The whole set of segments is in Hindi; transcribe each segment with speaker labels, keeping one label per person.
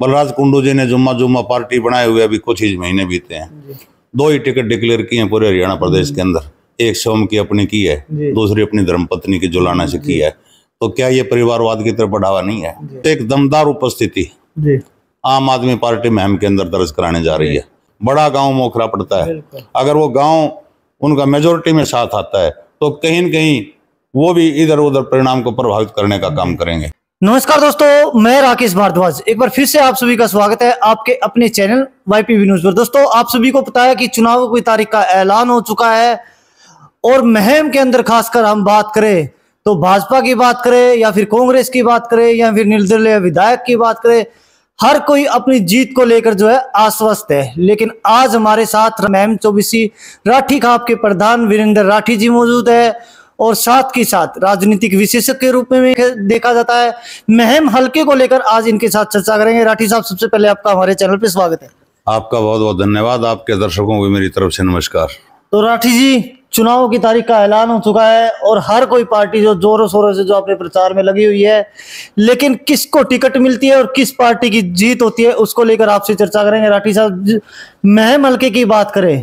Speaker 1: बलराज कुंडू जी ने जुम्मा जुम्मा पार्टी बनाए हुए अभी कुछ ही महीने बीते हैं दो ही टिकट डिक्लेयर किए हैं पूरे हरियाणा प्रदेश के अंदर एक सोम की अपनी की है दूसरी अपनी धर्मपत्नी की जुलाना से की है तो क्या ये परिवारवाद की तरफ बढ़ावा नहीं है तो एक दमदार उपस्थिति आम आदमी पार्टी में हम के अंदर दर्ज कराने जा रही है बड़ा गांव मोखरा पड़ता है अगर वो गांव उनका मेजोरिटी में साथ आता है तो कहीं न कहीं वो भी इधर उधर परिणाम को प्रभावित करने का काम करेंगे
Speaker 2: नमस्कार दोस्तों मैं राकेश भारद्वाज एक बार फिर से आप सभी का स्वागत है आपके अपने चैनल वाईपीवी न्यूज पर दोस्तों आप सभी को पता है कि चुनाव की तारीख का ऐलान हो चुका है और महम के अंदर खासकर हम बात करें तो भाजपा की बात करें या फिर कांग्रेस की बात करें या फिर निर्दलीय विधायक की बात करें हर कोई अपनी जीत को लेकर जो है आश्वस्त है लेकिन आज हमारे साथ मैम चौबीसी राठी खाप के प्रधान वीरेंद्र राठी जी मौजूद है और साथ के साथ राजनीतिक विशेषज्ञ के रूप में भी देखा जाता है महम हल्के को लेकर आज इनके साथ चर्चा करेंगे राठी साहब सबसे पहले आपका हमारे चैनल पर स्वागत है
Speaker 1: आपका बहुत बहुत धन्यवाद आपके दर्शकों को मेरी तरफ से नमस्कार
Speaker 2: तो राठी जी चुनाव की तारीख का ऐलान हो चुका है और हर कोई पार्टी जो जोरों शोरों से जो अपने प्रचार में लगी हुई है लेकिन किसको टिकट मिलती है और किस पार्टी की जीत होती है उसको लेकर आपसे चर्चा करेंगे राठी साहब महम हल्के की बात करें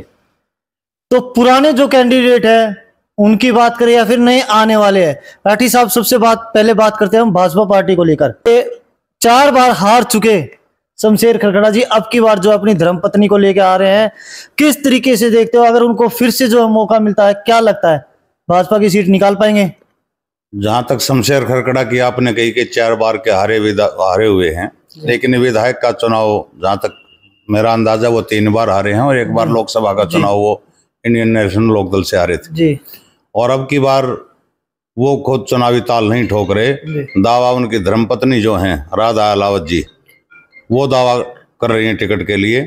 Speaker 2: तो पुराने जो कैंडिडेट है उनकी बात करें या फिर नए आने वाले हैं राठी साहब सबसे बात पहले बात करते हैं हम भाजपा पार्टी को लेकर चार बार हार चुके शमशेर खरखड़ा जी अब की बार जो अपनी धर्मपत्नी को लेकर आ रहे हैं किस तरीके से देखते हो अगर उनको फिर से जो मौका मिलता है क्या लगता है भाजपा की सीट निकाल पाएंगे
Speaker 1: जहां तक शमशेर खरखड़ा की आपने कही कि चार बार के हारे हारे हुए हैं लेकिन विधायक का चुनाव जहां तक मेरा अंदाजा वो तीन बार हारे हैं और एक बार लोकसभा का चुनाव वो इंडियन नेशनल लोकदल से हारे थे जी और अब की बार वो खुद चुनावी ताल नहीं ठोक रहे दावा उनकी धर्मपत्नी जो हैं राधा अलावत जी वो दावा कर रही हैं टिकट के लिए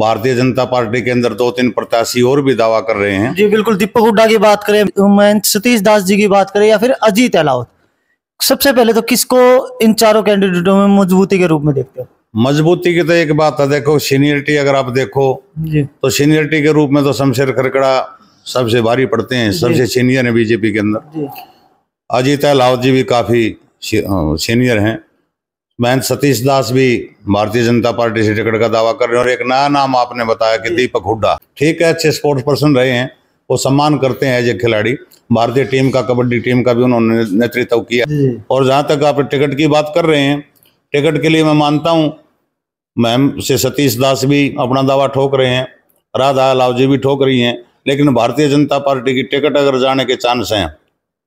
Speaker 1: भारतीय जनता पार्टी के अंदर दो तीन प्रत्याशी और भी दावा कर रहे हैं
Speaker 2: जी बिल्कुल दीपक हुड्डा की बात करें सतीश दास जी की बात करें या फिर अजीत अलावत सबसे पहले तो किसको इन चारों कैंडिडेटों में मजबूती के रूप में देखते हो
Speaker 1: मजबूती की तो एक बात है देखो सीनियरिटी अगर आप देखो तो सीनियरिटी के रूप में तो शमशेर खरकड़ा सबसे भारी पड़ते हैं सबसे सीनियर हैं बीजेपी के अंदर अजीत लावत जी भी काफ़ी सीनियर हैं महंत सतीश दास भी भारतीय जनता पार्टी से टिकट का दावा कर रहे हैं और एक नया नाम आपने बताया कि दीपक हुड्डा ठीक है अच्छे स्पोर्ट्स पर्सन रहे हैं वो सम्मान करते हैं एज ए खिलाड़ी भारतीय टीम का कबड्डी टीम का भी उन्होंने नेतृत्व किया और जहाँ तक आप टिकट की बात कर रहे हैं टिकट के लिए मैं मानता हूँ मैम से सतीश दास भी अपना दावा ठोक रहे हैं राधा लाव जी भी ठोक रही हैं लेकिन भारतीय जनता पार्टी की टिकट अगर जाने के चांस हैं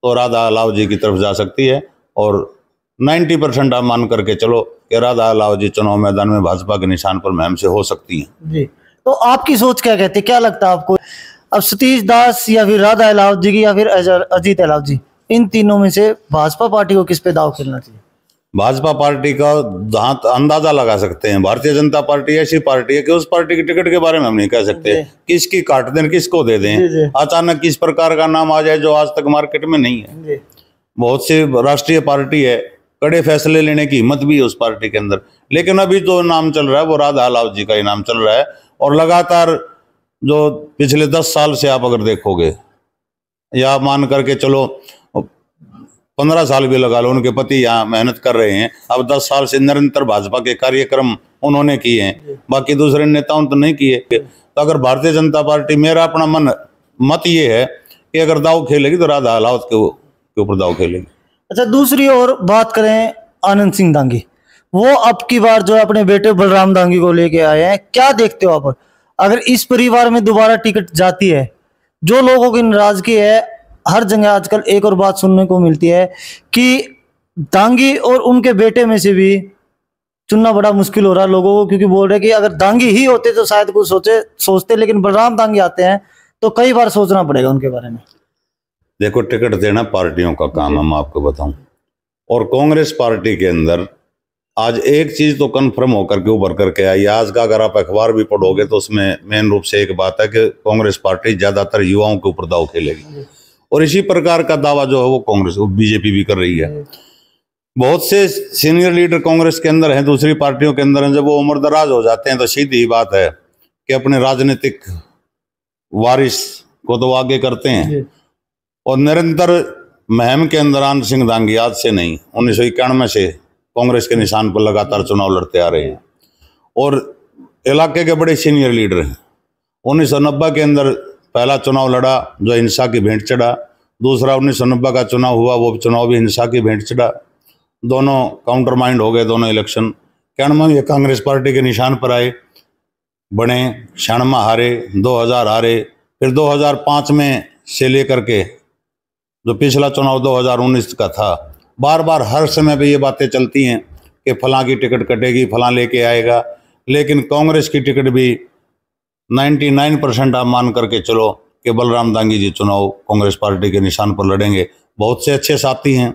Speaker 1: तो राधा अलाव जी की तरफ जा सकती है और 90 परसेंट आप मान करके चलो कि राधा अलाव जी चुनाव मैदान में भाजपा के निशान पर महम से हो सकती हैं
Speaker 2: जी तो आपकी सोच क्या कहती है क्या लगता है आपको अब सतीश दास या फिर राधा अलाव जी या फिर अजीत अलाव जी इन तीनों में से भाजपा पार्टी को किस पे दाव खेलना चाहिए
Speaker 1: भाजपा पार्टी का दांत अंदाजा लगा सकते हैं भारतीय जनता पार्टी ऐसी पार्टी है कि उस पार्टी की टिकट के बारे में हम नहीं कह सकते किसकी काट दें किसको दे दें अचानक किस प्रकार का नाम आ जाए जो आज तक मार्केट में नहीं है बहुत सी राष्ट्रीय पार्टी है कड़े फैसले लेने की हिम्मत भी है उस पार्टी के अंदर लेकिन अभी जो नाम चल रहा है वो राधा लाव जी का ही नाम चल रहा है और लगातार जो पिछले दस साल से आप अगर देखोगे या मान करके चलो पंद्रह साल भी लगा लो उनके पति यहाँ मेहनत कर रहे हैं अब दस साल से निरंतर भाजपा के कार्यक्रम उन्होंने किए हैं बाकी दूसरे नेताओं तो नहीं किए तो अगर भारतीय जनता पार्टी मेरा अपना मन मत ये है कि अगर दाव खेलेगी तो राधा हलावत के ऊपर दाव
Speaker 2: खेलेगी अच्छा दूसरी ओर बात करें आनंद सिंह दांगी वो अब की बार जो अपने बेटे बलराम दांगी को लेके आए हैं क्या देखते हो आप अगर इस परिवार में दोबारा टिकट जाती है जो लोगों की नाराजगी है हर जगह आजकल एक और बात सुनने को मिलती है कि दांगी और उनके बेटे में से भी चुनना बड़ा मुश्किल हो रहा है लोगों को क्योंकि बोल रहे कि अगर दांगी ही होते तो शायद कुछ सोचे सोचते लेकिन बलराम दांगी आते हैं तो कई बार सोचना पड़ेगा उनके बारे में
Speaker 1: देखो टिकट देना पार्टियों का काम है मैं आपको बताऊं और कांग्रेस पार्टी के अंदर आज एक चीज तो कन्फर्म होकर के उभर करके आई आज का अगर आप अखबार भी पढ़ोगे तो उसमें मेन रूप से एक बात है कि कांग्रेस पार्टी ज्यादातर युवाओं के ऊपर दाव खेलेगी और इसी प्रकार का दावा जो है वो कांग्रेस बीजेपी भी कर रही है बहुत से सीनियर लीडर कांग्रेस के अंदर हैं दूसरी पार्टियों के अंदर हैं जब वो उम्र दराज हो जाते हैं तो सीधी ही बात है कि अपने राजनीतिक वारिस को तो आगे करते हैं और निरंतर महम के अंदर आनंद सिंह दांगी आज से नहीं उन्नीस सौ से कांग्रेस के निशान पर लगातार चुनाव लड़ते आ रहे हैं और इलाके के बड़े सीनियर लीडर हैं उन्नीस के अंदर पहला चुनाव लड़ा जो हिंसा की भेंट चढ़ा दूसरा उन्नीस का चुनाव हुआ वो चुनाव भी हिंसा की भेंट चढ़ा दोनों काउंटर माइंड हो गए दोनों इलेक्शन कैणमा ये कांग्रेस पार्टी के निशान पर आए बने छियानवा हारे 2000 हारे फिर 2005 में से लेकर के जो पिछला चुनाव 2019 का था बार बार हर समय पे ये बातें चलती हैं कि फलां की टिकट कटेगी फलां लेके आएगा लेकिन कांग्रेस की टिकट भी 99 परसेंट आप मान करके चलो कि बलराम दांगी जी चुनाव कांग्रेस पार्टी के निशान पर लड़ेंगे बहुत से अच्छे साथी हैं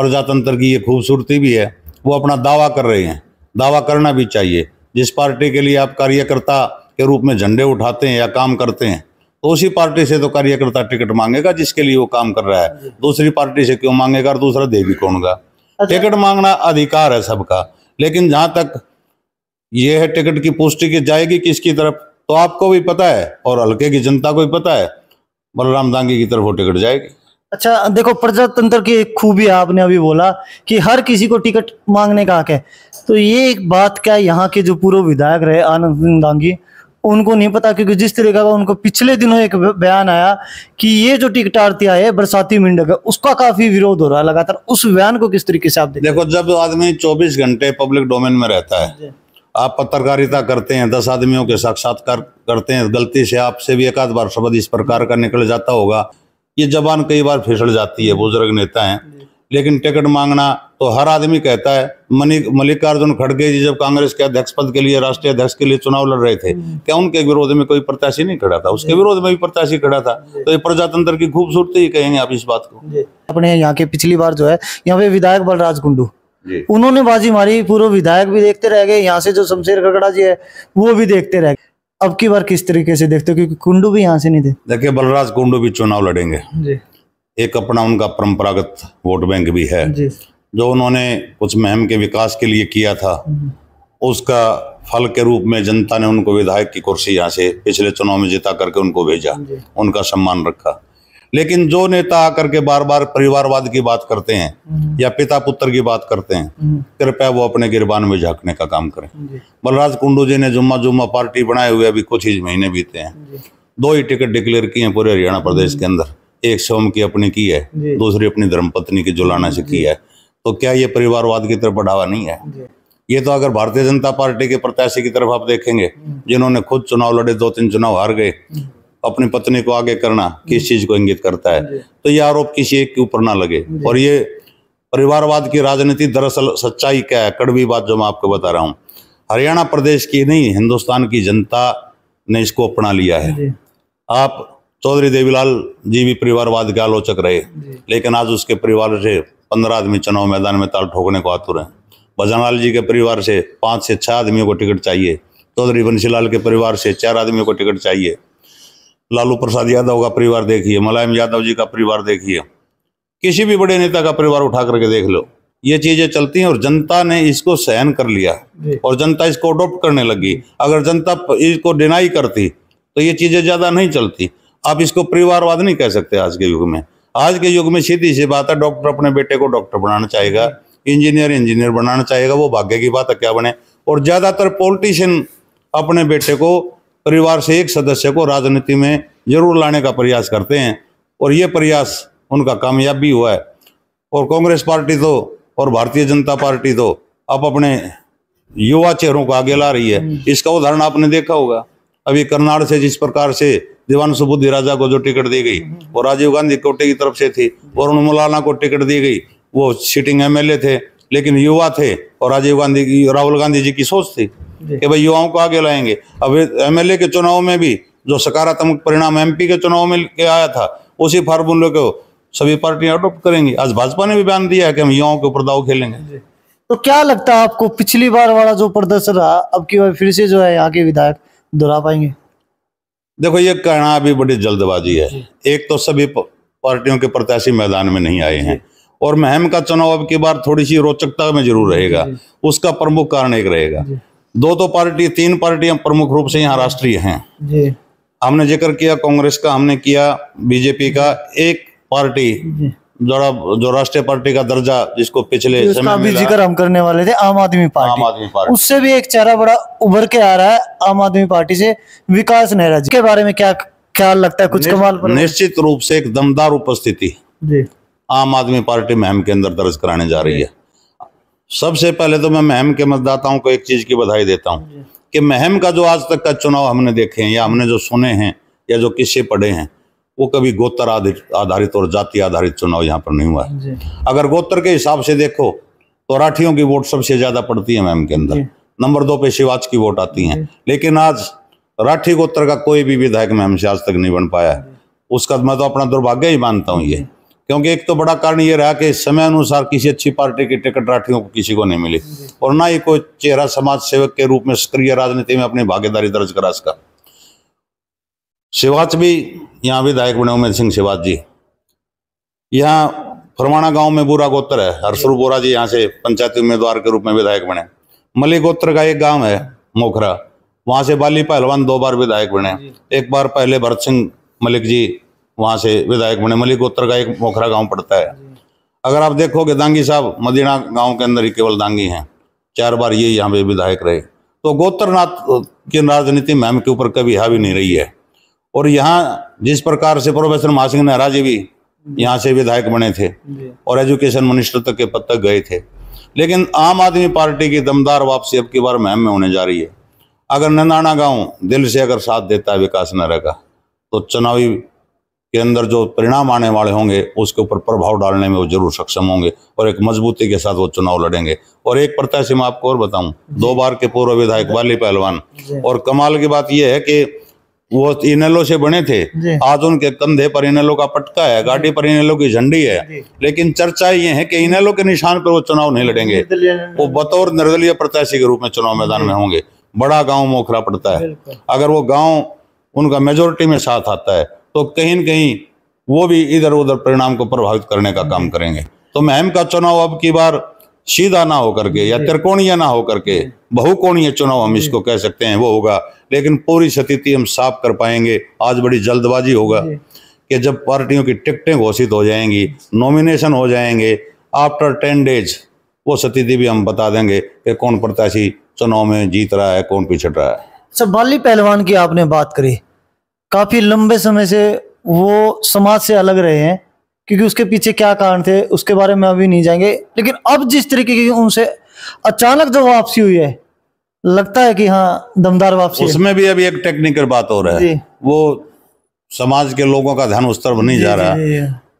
Speaker 1: प्रजातंत्र की ये खूबसूरती भी है वो अपना दावा कर रहे हैं दावा करना भी चाहिए जिस पार्टी के लिए आप कार्यकर्ता के रूप में झंडे उठाते हैं या काम करते हैं तो उसी पार्टी से तो कार्यकर्ता टिकट मांगेगा जिसके लिए वो काम कर रहा है दूसरी पार्टी से क्यों मांगेगा और दूसरा दे भी कौन का अच्छा। टिकट मांगना अधिकार है सबका लेकिन जहां तक ये है टिकट की पुष्टि की जाएगी किसकी तरफ तो आपको भी पता है और हल्के की जनता को भी पता है बलराम दांगी की तरफ वो टिकट जाएगी
Speaker 2: अच्छा देखो प्रजातंत्र की एक खूबी आपने अभी बोला कि हर किसी को टिकट मांगने का हक है तो ये एक बात क्या यहाँ के जो पूर्व विधायक रहे आनंद सिंह दांगी उनको नहीं पता क्योंकि जिस तरीके का उनको पिछले दिनों एक बयान आया कि ये जो टिकट आरती आए बरसाती मिंडक है उसका काफी विरोध हो रहा है लगातार उस बयान को किस तरीके से आप
Speaker 1: देखो जब आदमी चौबीस घंटे पब्लिक डोमेन में रहता है आप पत्रकारिता करते हैं दस आदमियों के साक्षात्कार करते हैं गलती से आपसे भी एकाध बार शब्द इस प्रकार का निकल जाता होगा ये जबान कई बार फिसल जाती है बुजुर्ग नेता हैं लेकिन टिकट मांगना तो हर आदमी कहता है मनी मल्लिकार्जुन खड़गे जी जब कांग्रेस के अध्यक्ष पद के लिए राष्ट्रीय अध्यक्ष के लिए चुनाव लड़ रहे थे क्या उनके विरोध में कोई प्रत्याशी नहीं खड़ा था उसके विरोध में भी प्रत्याशी खड़ा था तो ये प्रजातंत्र की खूबसूरती ही कहेंगे आप इस बात को
Speaker 2: अपने यहाँ के पिछली बार जो है यहाँ पे विधायक बलराज कुंडू उन्होंने बाजी मारी पूर्व विधायक भी देखते रह गए यहाँ से जो शमशेर खगड़ा जी है वो भी देखते रह गए अब की बार किस तरीके से देखते हो क्योंकि कुंडू भी यहाँ से नहीं थे
Speaker 1: देखिये बलराज कुंडू भी चुनाव लड़ेंगे एक अपना उनका परंपरागत वोट बैंक भी है जो उन्होंने कुछ महम के विकास के लिए किया था हम्म। उसका फल के रूप में जनता ने उनको विधायक की कुर्सी यहाँ से पिछले चुनाव में जिता करके उनको भेजा उनका सम्मान रखा लेकिन जो नेता आकर के बार बार परिवारवाद की बात करते हैं हम्म। या पिता पुत्र की बात करते हैं हम्म। कृपया वो अपने गिरबान में झांकने का काम करें बलराज कुंडू जी ने जुम्मा जुम्मा पार्टी बनाए हुए अभी कुछ ही महीने बीते हैं दो ही टिकट डिक्लेयर किए हैं पूरे हरियाणा प्रदेश के हम्म। अंदर एक सोम की अपनी की है दूसरी अपनी धर्मपत्नी की जुलाना से की है तो क्या ये परिवारवाद की तरफ बढ़ावा नहीं है ये तो अगर भारतीय जनता पार्टी के प्रत्याशी की तरफ आप देखेंगे जिन्होंने खुद चुनाव लड़े दो तीन चुनाव हार गए अपने पत्नी को आगे करना किस चीज को इंगित करता है तो ये आरोप किसी एक के ऊपर ना लगे और ये परिवारवाद की राजनीति दरअसल सच्चाई क्या है कड़वी बात जो मैं आपको बता रहा हूँ हरियाणा प्रदेश की नहीं हिंदुस्तान की जनता ने इसको अपना लिया है आप चौधरी देवीलाल जी भी परिवारवाद के आलोचक रहे लेकिन आज उसके परिवार से पंद्रह आदमी चुनाव मैदान में ताल ठोकने को आतुर हैं भजनलाल जी के परिवार से पांच से छह आदमियों को टिकट चाहिए चौधरी बंशीलाल के परिवार से चार आदमियों को टिकट चाहिए लालू प्रसाद यादव का परिवार देखिए मुलायम यादव जी का परिवार देखिए किसी भी बड़े नेता का परिवार उठा करके देख लो ये चीजें चलती हैं और जनता ने इसको सहन कर लिया और जनता इसको अडोप्ट करने लगी अगर जनता इसको डिनाई करती तो ये चीजें ज्यादा नहीं चलती आप इसको परिवारवाद नहीं कह सकते आज के युग में आज के युग में सीधी सी बात है डॉक्टर अपने बेटे को डॉक्टर बनाना चाहेगा इंजीनियर इंजीनियर बनाना चाहेगा वो भाग्य की बात है क्या बने और ज्यादातर पॉलिटिशियन अपने बेटे को परिवार से एक सदस्य को राजनीति में जरूर लाने का प्रयास करते हैं और ये प्रयास उनका कामयाब भी हुआ है और कांग्रेस पार्टी तो और भारतीय जनता पार्टी तो अब अपने युवा चेहरों को आगे ला रही है हम्म। इसका उदाहरण आपने देखा होगा अभी करनाल से जिस प्रकार से दीवान सुबुद्धि राजा को जो टिकट दी गई वो हम्म। राजीव गांधी कोटे की तरफ से थी वरुण मौलाना को टिकट दी गई वो सिटिंग एमएलए थे लेकिन युवा थे और राजीव गांधी की राहुल गांधी जी की सोच थी कि भाई युवाओं को आगे लाएंगे अब एमएलए के चुनाव में भी जो सकारात्मक परिणाम एमपी के चुनाव में के आया था उसी फार्मूले को सभी पार्टियां अडोप्ट करेंगी आज भाजपा ने भी बयान दिया है कि हम युवाओं के ऊपर दाव खेलेंगे
Speaker 2: तो क्या लगता है आपको पिछली बार वाला जो प्रदर्शन रहा अब की बार फिर से जो है यहाँ के विधायक दोहरा पाएंगे
Speaker 1: देखो ये कहना अभी बड़ी जल्दबाजी है एक तो सभी पार्टियों के प्रत्याशी मैदान में नहीं आए हैं और महम का चुनाव अब की बार थोड़ी सी रोचकता में जरूर रहेगा उसका प्रमुख कारण एक रहेगा दो दो पार्टी तीन पार्टियां प्रमुख रूप से यहाँ राष्ट्रीय है हमने जिक्र किया कांग्रेस का हमने किया बीजेपी का एक पार्टी जो, जो राष्ट्रीय पार्टी का दर्जा जिसको पिछले समय भी जिक्र हम
Speaker 2: करने वाले थे आम आदमी पार्टी आम आदमी पार्टी उससे भी एक चेहरा बड़ा उभर के आ रहा है आम आदमी पार्टी से विकास नेहरा जी के बारे में क्या ख्याल लगता है कुछ नि, कमाल
Speaker 1: निश्चित रूप से एक दमदार उपस्थिति आम आदमी पार्टी में हम के अंदर दर्ज कराने जा रही है सबसे पहले तो मैं महम के मतदाताओं को एक चीज़ की बधाई देता हूँ कि महम का जो आज तक का चुनाव हमने देखे हैं या हमने जो सुने हैं या जो किस्से पढ़े हैं वो कभी गोत्र आधारित और जाति आधारित चुनाव यहाँ पर नहीं हुआ है अगर गोत्र के हिसाब से देखो तो राठियों की वोट सबसे ज़्यादा पड़ती है मैम के अंदर नंबर दो पे शिवाज की वोट आती है लेकिन आज राठी गोत्र का कोई भी विधायक मैम से आज तक नहीं बन पाया है उसका तो मैं तो अपना दुर्भाग्य ही मानता हूँ ये क्योंकि एक तो बड़ा कारण ये रहा कि समय अनुसार किसी अच्छी पार्टी की टिकट राठियों को किसी को नहीं मिली और ना ही कोई चेहरा समाज सेवक के रूप में सक्रिय राजनीति में अपनी भागीदारी दर्ज करा सका शिवाच भी यहाँ विधायक बने उमेद सिंह शिवाच जी यहाँ फरमाणा गांव में बुरा गोत्र है हरसरू बोरा जी यहाँ से पंचायती उम्मीदवार के रूप में विधायक बने मलिक गोत्र का एक गांव है मोखरा वहां से बाली पहलवान दो बार विधायक बने एक बार पहले भरत सिंह मलिक जी वहाँ से विधायक बने उत्तर का एक मोखरा गांव पड़ता है अगर आप देखोगे दांगी साहब मदीना गांव के अंदर ही केवल दांगी हैं चार बार ये यहाँ पे विधायक रहे तो गोत्रनाथ की राजनीति मैम के ऊपर कभी हावी नहीं रही है और यहाँ जिस प्रकार से प्रोफेसर महासिंह नेहरा जी भी यहाँ से विधायक बने थे और एजुकेशन मिनिस्टर तक के पद तक गए थे लेकिन आम आदमी पार्टी की दमदार वापसी अब की बार महम में होने जा रही है अगर नंदाना गांव दिल से अगर साथ देता है विकास नगर का तो चुनावी के अंदर जो परिणाम आने वाले होंगे उसके ऊपर प्रभाव डालने में वो जरूर सक्षम होंगे और एक मजबूती के साथ वो चुनाव लड़ेंगे और एक प्रत्याशी मैं आपको और बताऊं दो बार के पूर्व विधायक वाली पहलवान और कमाल की बात यह है कि वो इनेलो से बने थे आज उनके कंधे पर इनेलो का पटका है गाड़ी पर इनेलो की झंडी है लेकिन चर्चा ये है कि इनेलो के निशान पर वो चुनाव नहीं लड़ेंगे वो बतौर निर्दलीय प्रत्याशी के रूप में चुनाव मैदान में होंगे बड़ा गांव मोखरा पड़ता है अगर वो गांव उनका मेजोरिटी में साथ आता है तो कहीं न कहीं वो भी इधर उधर परिणाम को प्रभावित करने का काम करेंगे तो महम का चुनाव अब की बार सीधा ना होकर के या त्रिकोणीय ना होकर के बहुकोणीय चुनाव हम इसको कह सकते हैं वो होगा लेकिन पूरी स्थिति हम साफ कर पाएंगे आज बड़ी जल्दबाजी होगा कि जब पार्टियों की टिकटें घोषित हो जाएंगी नॉमिनेशन हो जाएंगे आफ्टर टेन डेज वो स्थिति भी हम बता देंगे कि कौन प्रत्याशी चुनाव में जीत रहा है कौन पिछड़ रहा है
Speaker 2: सर बाली पहलवान की आपने बात करी काफी लंबे समय से वो समाज से अलग रहे हैं क्योंकि उसके पीछे क्या कारण थे उसके बारे में अभी नहीं जाएंगे लेकिन अब जिस तरीके की उनसे अचानक जो वापसी हुई है लगता है कि हाँ दमदार वापसी उसमें
Speaker 1: भी अभी एक टेक्निकल बात हो रहा है वो समाज के लोगों का ध्यान उस तरफ नहीं जा रहा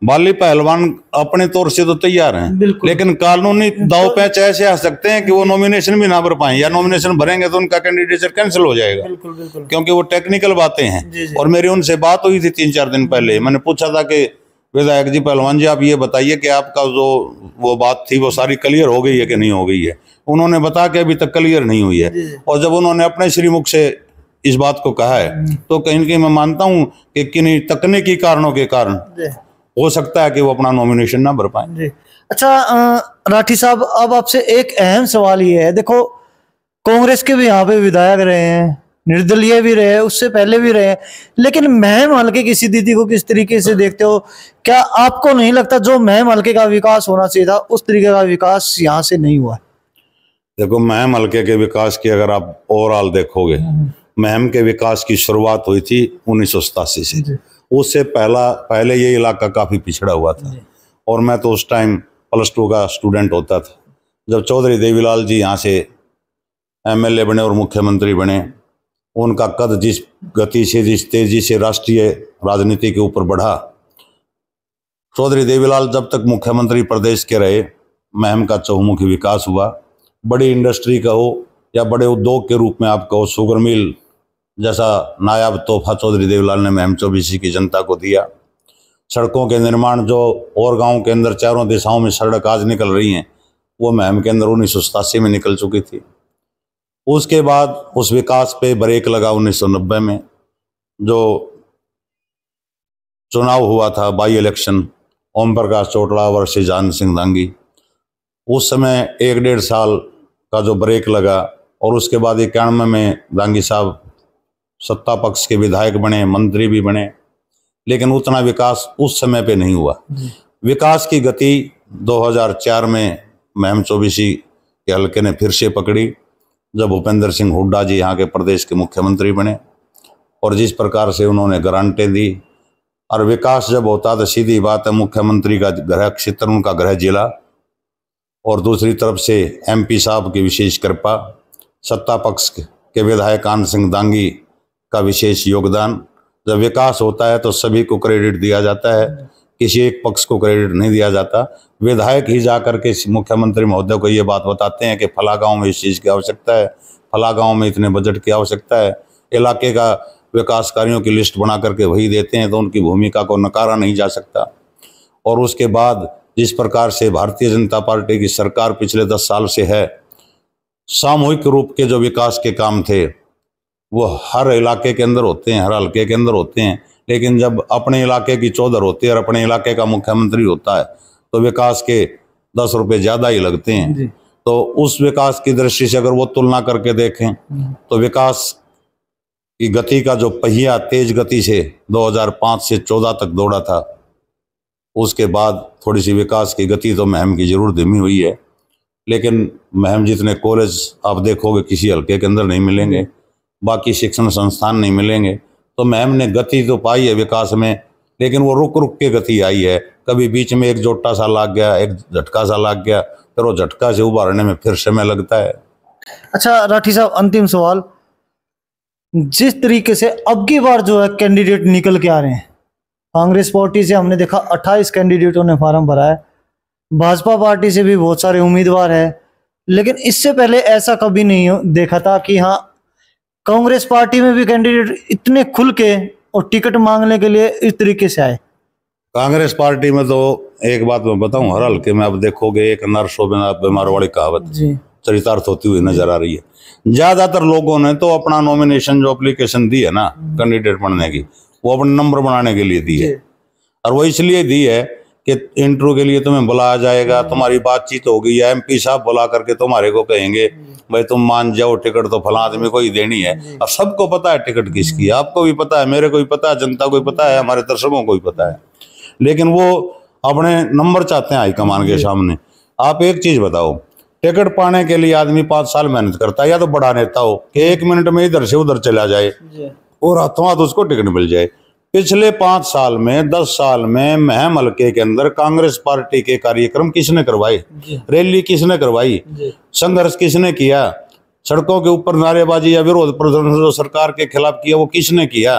Speaker 1: बाली पहलवान अपने तौर से तो तैयार हैं लेकिन कानूनी दाव तो- पैच ऐसे आ सकते हैं कि वो नॉमिनेशन भी ना भर पाए या नॉमिनेशन भरेंगे तो उनका कैंडिडेचर कैंसिल हो जाएगा बिल्कुल, बिल्कुल। क्योंकि वो टेक्निकल बातें हैं जी जी। और मेरी उनसे बात हुई थी तीन चार दिन पहले मैंने पूछा था कि विधायक जी पहलवान जी आप ये बताइए कि आपका जो वो बात थी वो सारी क्लियर हो गई है कि नहीं हो गई है उन्होंने बता के अभी तक क्लियर नहीं हुई है और जब उन्होंने अपने श्रीमुख से इस बात को कहा है तो कहीं कहीं मैं मानता हूँ कि किन्हीं तकनीकी कारणों के कारण हो सकता है कि वो अपना नॉमिनेशन ना भर पाए
Speaker 2: जी अच्छा राठी साहब अब आपसे एक अहम सवाल ये है देखो कांग्रेस के भी यहाँ पे विधायक रहे हैं निर्दलीय भी रहे उससे पहले भी रहे लेकिन महम हल्के की स्थिति को किस तरीके से देखते हो क्या आपको नहीं लगता जो महम हल्के का विकास होना चाहिए था उस तरीके का विकास यहाँ से नहीं हुआ
Speaker 1: देखो महम हल्के के विकास की अगर आप ओवरऑल देखोगे हम्म। महम के विकास की शुरुआत हुई थी उन्नीस से उससे पहला पहले ये इलाका काफ़ी पिछड़ा हुआ था और मैं तो उस टाइम प्लस टू का स्टूडेंट होता था जब चौधरी देवीलाल जी यहाँ से एमएलए बने और मुख्यमंत्री बने उनका कद जिस गति से जिस तेजी से राष्ट्रीय राजनीति के ऊपर बढ़ा चौधरी देवीलाल जब तक मुख्यमंत्री प्रदेश के रहे महम का चहुमुखी विकास हुआ बड़ी इंडस्ट्री का हो या बड़े उद्योग के रूप में आप कहो शुगर मिल जैसा नायाब तोहफा चौधरी देवलाल ने मैम चौबीसी की जनता को दिया सड़कों के निर्माण जो और गाँव के अंदर चारों दिशाओं में सड़क आज निकल रही हैं वो मैम के अंदर उन्नीस में निकल चुकी थी उसके बाद उस विकास पे ब्रेक लगा 1990 में जो चुनाव हुआ था by election Om Prakash Chautala versus Jan Singh Dangi उस समय एक डेढ़ साल का जो ब्रेक लगा और उसके बाद इक्यानवे में दांगी साहब सत्ता पक्ष के विधायक बने मंत्री भी बने लेकिन उतना विकास उस समय पे नहीं हुआ विकास की गति 2004 में महम चौबीसी के हल्के ने फिर से पकड़ी जब भूपेंद्र सिंह हुड्डा जी यहाँ के प्रदेश के मुख्यमंत्री बने और जिस प्रकार से उन्होंने ग्रांटें दी और विकास जब होता तो सीधी बात है मुख्यमंत्री का गृह क्षेत्र उनका गृह जिला और दूसरी तरफ से एमपी साहब की विशेष कृपा सत्ता पक्ष के विधायक आनंद सिंह दांगी का विशेष योगदान जब विकास होता है तो सभी को क्रेडिट दिया जाता है किसी एक पक्ष को क्रेडिट नहीं दिया जाता विधायक ही जा करके मुख्यमंत्री महोदय को ये बात बताते हैं कि फला गाँव में इस चीज़ की आवश्यकता है फला गाँव में इतने बजट की आवश्यकता है इलाके का विकास कार्यों की लिस्ट बना करके वही देते हैं तो उनकी भूमिका को नकारा नहीं जा सकता और उसके बाद जिस प्रकार से भारतीय जनता पार्टी की सरकार पिछले दस साल से है सामूहिक रूप के जो विकास के काम थे वो हर इलाके के अंदर होते हैं हर हल्के के अंदर होते हैं लेकिन जब अपने इलाके की चौधर होती है और अपने इलाके का मुख्यमंत्री होता है तो विकास के दस रुपये ज़्यादा ही लगते हैं तो उस विकास की दृष्टि से अगर वो तुलना करके देखें हम्म। तो विकास की गति का जो पहिया तेज गति से 2005 से 14 तक दौड़ा था उसके बाद थोड़ी सी विकास की गति तो महम की जरूर धीमी हुई है लेकिन महम जितने कॉलेज आप देखोगे किसी हल्के के अंदर नहीं मिलेंगे बाकी शिक्षण संस्थान नहीं मिलेंगे तो मैम ने गति तो पाई है विकास में लेकिन वो रुक रुक के गति आई है कभी बीच में एक जोटा सा लाग गया एक झटका सा लाग गया फिर वो झटका से उबारने में फिर समय लगता है
Speaker 2: अच्छा राठी साहब अंतिम सवाल जिस तरीके से अब की बार जो है कैंडिडेट निकल के आ रहे हैं कांग्रेस पार्टी से हमने देखा 28 कैंडिडेटों ने फॉर्म भरा है भाजपा पार्टी से भी बहुत सारे उम्मीदवार है लेकिन इससे पहले ऐसा कभी नहीं देखा था कि हाँ कांग्रेस पार्टी में भी कैंडिडेट इतने खुल के और टिकट मांगने के लिए इस तरीके से आए
Speaker 1: कांग्रेस पार्टी में तो एक बात मैं बताऊं हर हल्के में आप देखोगे एक नर्सों में बीमार वाली कहावत चरितार्थ होती हुई नजर आ रही है ज्यादातर लोगों ने तो अपना नॉमिनेशन जो अप्लीकेशन दी है ना कैंडिडेट बनने की वो अपने नंबर बनाने के लिए दी है और वो इसलिए दी है कि इंटरव्यू के लिए तुम्हें बुलाया जाएगा हम्म। तुम्हारी बातचीत हो गई है एमपी साहब बुला करके तुम्हारे को कहेंगे हम्म। भाई तुम मान जाओ टिकट तो फला आदमी हम्म। को ही देनी है अब सबको पता है टिकट किसकी आपको भी पता है मेरे को भी पता है जनता को भी पता है हमारे दर्शकों को भी पता है लेकिन वो अपने नंबर चाहते हैं हाईकमान के सामने आप एक चीज़ बताओ टिकट पाने के लिए आदमी पांच साल मेहनत करता है या तो बड़ा नेता हो कि एक मिनट में इधर से उधर चला जाए और हाथों हाथ उसको टिकट मिल जाए पिछले पांच साल में दस साल में महम हल्के के अंदर कांग्रेस पार्टी के कार्यक्रम किसने करवाए रैली किसने करवाई संघर्ष किसने किया सड़कों के ऊपर नारेबाजी या विरोध प्रदर्शन जो सरकार के खिलाफ किया वो किसने किया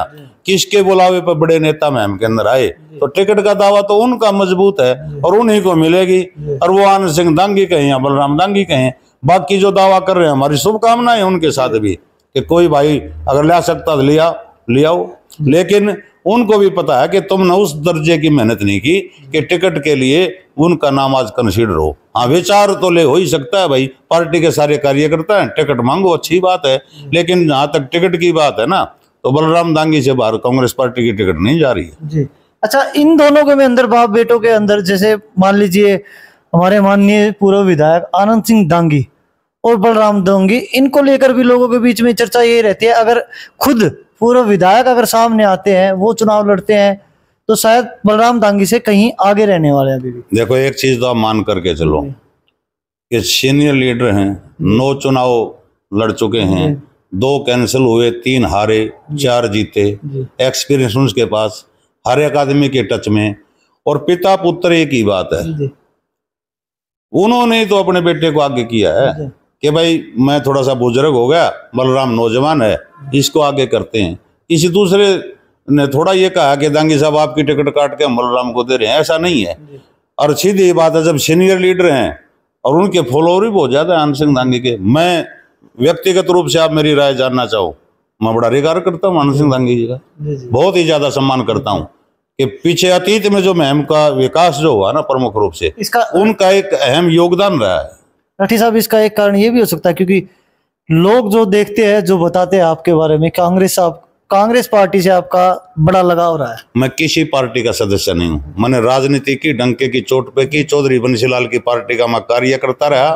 Speaker 1: किसके बुलावे पर बड़े नेता महम के अंदर आए तो टिकट का दावा तो उनका मजबूत है और उन्ही को मिलेगी और वो आनंद सिंह दांगी कहें या बलराम दांगी कहें बाकी जो दावा कर रहे हैं हमारी शुभकामनाएं उनके साथ भी कि कोई भाई अगर ले सकता तो लिया लिया लेकिन उनको भी पता है कि तुमने उस दर्जे की मेहनत नहीं की कि टिकट के लिए उनका नाम आज कंसिडर हो हाँ विचार तो ले हो ही सकता है भाई पार्टी के सारे कार्यकर्ता हैं टिकट मांगो अच्छी बात है लेकिन जहाँ तक टिकट की बात है ना तो बलराम दांगी से बाहर कांग्रेस पार्टी की टिकट नहीं जा
Speaker 2: रही है जी अच्छा इन दोनों के में अंदर बाप बेटों के अंदर जैसे मान लीजिए हमारे माननीय पूर्व विधायक आनंद सिंह दांगी और बलराम दांगी इनको लेकर भी लोगों के बीच में चर्चा यही रहती है अगर खुद पूर्व विधायक अगर सामने आते हैं वो चुनाव लड़ते हैं तो शायद बलराम दांगी से कहीं आगे रहने वाले हैं अभी
Speaker 1: देखो एक चीज तो आप मान करके चलो कि सीनियर लीडर हैं नौ चुनाव लड़ चुके हैं दो कैंसिल हुए तीन हारे चार जीते एक्सपीरियंस उनके पास हर एक आदमी के टच में और पिता पुत्र एक ही बात है उन्होंने तो अपने बेटे को आगे किया है कि भाई मैं थोड़ा सा बुजुर्ग हो गया बलराम नौजवान है इसको आगे करते हैं किसी दूसरे ने थोड़ा ये कहा कि दांगी साहब आपकी टिकट काट के बलराम को दे रहे हैं ऐसा नहीं है और सीधी बात है जब सीनियर लीडर हैं और उनके फॉलोअर भी बहुत ज़्यादा आनंद सिंह दांगी के मैं व्यक्तिगत रूप से आप मेरी राय जानना चाहो मैं बड़ा रिकार करता हूँ आनंद सिंह दांगी जी का बहुत ही ज़्यादा सम्मान करता हूँ कि पीछे अतीत में जो महम का विकास जो हुआ ना प्रमुख रूप से इसका उनका एक अहम योगदान रहा है
Speaker 2: राठी साहब इसका एक कारण ये भी हो सकता है क्योंकि लोग जो देखते हैं जो बताते हैं आपके बारे में कांग्रेस आप कांग्रेस पार्टी से आपका बड़ा लगाव रहा है
Speaker 1: मैं किसी पार्टी का सदस्य नहीं हूँ मैंने राजनीति की डंके की चोट पे की चौधरी बंसीलाल की पार्टी का मैं कार्यकर्ता रहा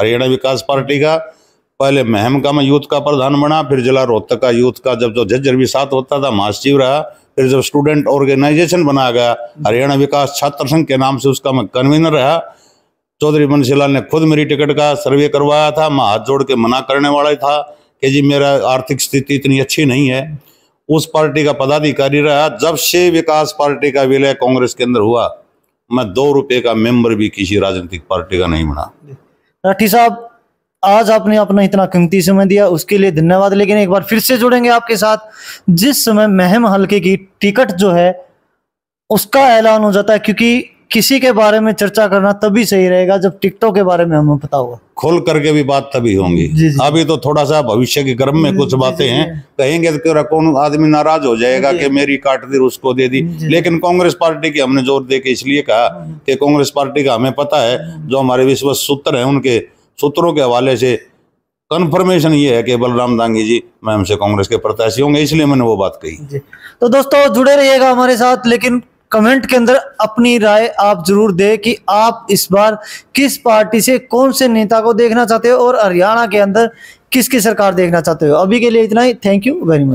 Speaker 1: हरियाणा विकास पार्टी का पहले महम का मैं यूथ का प्रधान बना फिर जिला रोहतक का यूथ का जब जो तो झज्जर भी साथ होता था महासचिव रहा फिर जब स्टूडेंट ऑर्गेनाइजेशन बनाया गया हरियाणा विकास छात्र संघ के नाम से उसका मैं कन्वीनर रहा चौधरी मनशीलाल ने खुद मेरी टिकट का सर्वे करवाया था मैं हाथ जोड़ के मना करने वाला ही था कि जी मेरा आर्थिक स्थिति इतनी अच्छी नहीं है उस पार्टी का पदाधिकारी रहा जब से विकास पार्टी का विलय कांग्रेस के अंदर हुआ मैं दो रुपए का मेंबर भी किसी राजनीतिक पार्टी का नहीं बना
Speaker 2: राठी साहब आज आपने अपना इतना कीमती समय दिया उसके लिए धन्यवाद लेकिन एक बार फिर से जुड़ेंगे आपके साथ जिस समय महम हल्के की टिकट जो है उसका ऐलान हो जाता है क्योंकि किसी के बारे में चर्चा करना तभी सही रहेगा जब टिकटों के बारे में हमें पता होगा
Speaker 1: खोल करके भी बात तभी होंगी जी जी। अभी तो थोड़ा सा भविष्य के क्रम में कुछ बातें हैं कहेंगे तो कौन आदमी नाराज हो जाएगा कि मेरी काट दी उसको दे दी लेकिन कांग्रेस पार्टी की हमने जोर दे के इसलिए कहा हाँ, हाँ। कि कांग्रेस पार्टी का हमें पता है हाँ। जो हमारे विश्वस्त सूत्र है उनके सूत्रों के हवाले से कन्फर्मेशन ये है कि बलराम दांगी जी मैं हमसे कांग्रेस के प्रत्याशी होंगे इसलिए मैंने वो बात कही
Speaker 2: तो दोस्तों जुड़े रहिएगा हमारे साथ लेकिन कमेंट के अंदर अपनी राय आप जरूर दें कि आप इस बार किस पार्टी से कौन से नेता को देखना चाहते हो और हरियाणा के अंदर किसकी सरकार देखना चाहते हो अभी के लिए इतना ही थैंक यू वेरी मच